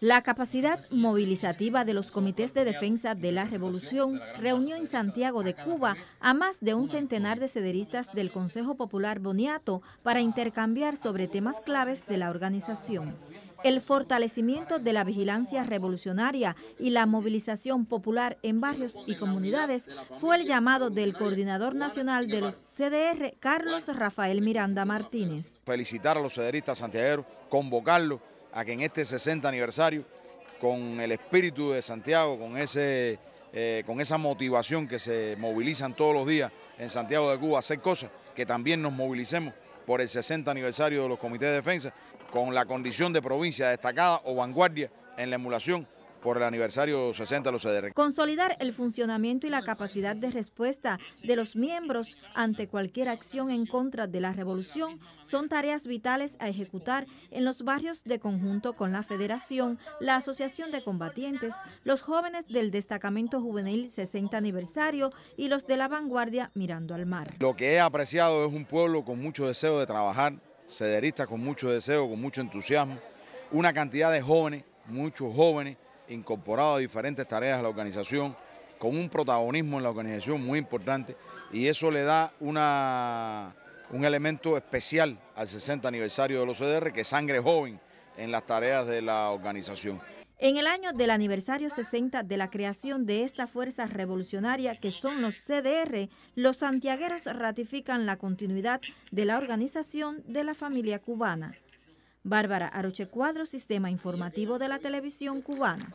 La capacidad movilizativa de los comités de defensa de la revolución reunió en Santiago de Cuba a más de un centenar de cederistas del Consejo Popular Boniato para intercambiar sobre temas claves de la organización. El fortalecimiento de la vigilancia revolucionaria y la movilización popular en barrios y comunidades fue el llamado del coordinador nacional de los CDR, Carlos Rafael Miranda Martínez. Felicitar a los cederistas santiagueros, convocarlos a que en este 60 aniversario, con el espíritu de Santiago, con, ese, eh, con esa motivación que se movilizan todos los días en Santiago de Cuba hacer cosas, que también nos movilicemos por el 60 aniversario de los comités de defensa, con la condición de provincia destacada o vanguardia en la emulación por el aniversario 60 los CDR. Consolidar el funcionamiento y la capacidad de respuesta de los miembros ante cualquier acción en contra de la revolución son tareas vitales a ejecutar en los barrios de conjunto con la Federación, la Asociación de Combatientes, los jóvenes del Destacamento Juvenil 60 Aniversario y los de la vanguardia Mirando al Mar. Lo que he apreciado es un pueblo con mucho deseo de trabajar, cederistas con mucho deseo, con mucho entusiasmo, una cantidad de jóvenes, muchos jóvenes, incorporado a diferentes tareas de la organización, con un protagonismo en la organización muy importante y eso le da una, un elemento especial al 60 aniversario de los CDR e que sangre joven en las tareas de la organización. En el año del aniversario 60 de la creación de esta fuerza revolucionaria que son los CDR, los santiagueros ratifican la continuidad de la organización de la familia cubana. Bárbara Aroche Cuadro, Sistema Informativo de la Televisión Cubana.